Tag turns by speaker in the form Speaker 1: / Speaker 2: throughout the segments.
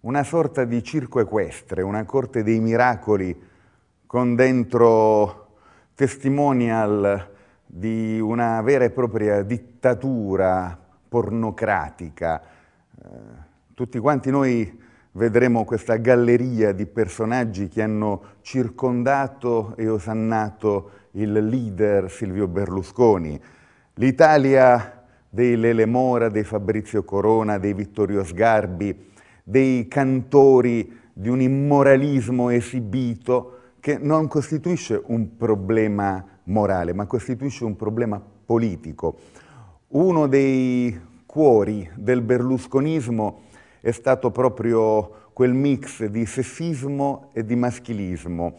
Speaker 1: una sorta di circo equestre, una corte dei miracoli con dentro testimonial di una vera e propria dittatura pornocratica. Eh, tutti quanti noi vedremo questa galleria di personaggi che hanno circondato e osannato il leader Silvio Berlusconi. L'Italia dei Lele Mora, dei Fabrizio Corona, dei Vittorio Sgarbi, dei cantori di un immoralismo esibito che non costituisce un problema morale, ma costituisce un problema politico. Uno dei cuori del berlusconismo è stato proprio quel mix di sessismo e di maschilismo,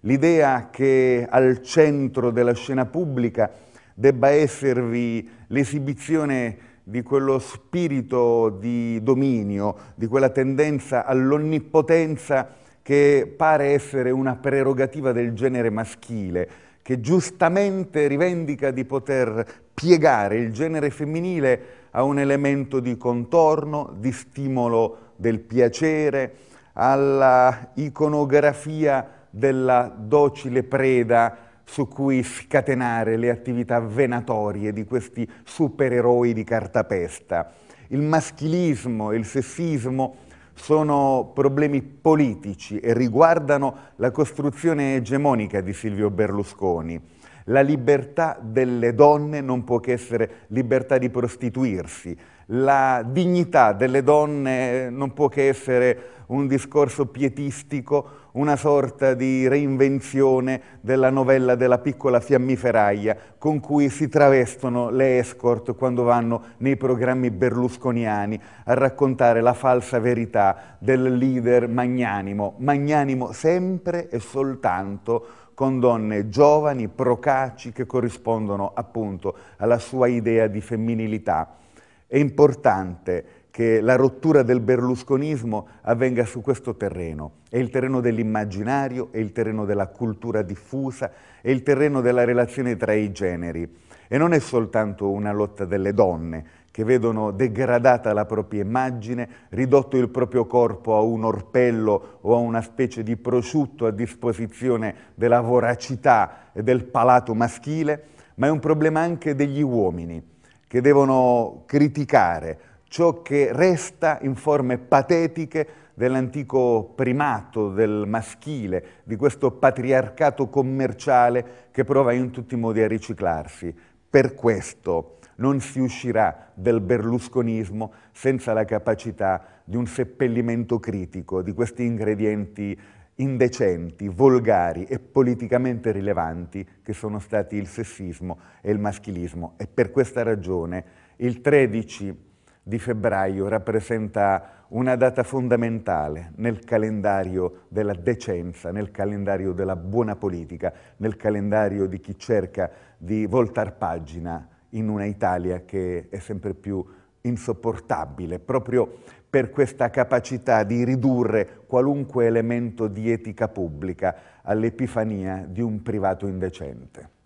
Speaker 1: l'idea che al centro della scena pubblica debba esservi l'esibizione di quello spirito di dominio, di quella tendenza all'onnipotenza che pare essere una prerogativa del genere maschile, che giustamente rivendica di poter piegare il genere femminile a un elemento di contorno, di stimolo del piacere, alla iconografia della docile preda su cui scatenare le attività venatorie di questi supereroi di cartapesta. Il maschilismo e il sessismo sono problemi politici e riguardano la costruzione egemonica di Silvio Berlusconi. La libertà delle donne non può che essere libertà di prostituirsi, la dignità delle donne non può che essere un discorso pietistico una sorta di reinvenzione della novella della piccola fiammiferaia con cui si travestono le escort quando vanno nei programmi berlusconiani a raccontare la falsa verità del leader magnanimo, magnanimo sempre e soltanto con donne giovani, procaci, che corrispondono appunto alla sua idea di femminilità. È importante che la rottura del berlusconismo avvenga su questo terreno. È il terreno dell'immaginario, è il terreno della cultura diffusa, è il terreno della relazione tra i generi. E non è soltanto una lotta delle donne che vedono degradata la propria immagine, ridotto il proprio corpo a un orpello o a una specie di prosciutto a disposizione della voracità e del palato maschile, ma è un problema anche degli uomini che devono criticare, ciò che resta in forme patetiche dell'antico primato, del maschile, di questo patriarcato commerciale che prova in tutti i modi a riciclarsi. Per questo non si uscirà del berlusconismo senza la capacità di un seppellimento critico di questi ingredienti indecenti, volgari e politicamente rilevanti che sono stati il sessismo e il maschilismo. E per questa ragione il 13 di febbraio rappresenta una data fondamentale nel calendario della decenza, nel calendario della buona politica, nel calendario di chi cerca di voltar pagina in una Italia che è sempre più insopportabile, proprio per questa capacità di ridurre qualunque elemento di etica pubblica all'epifania di un privato indecente.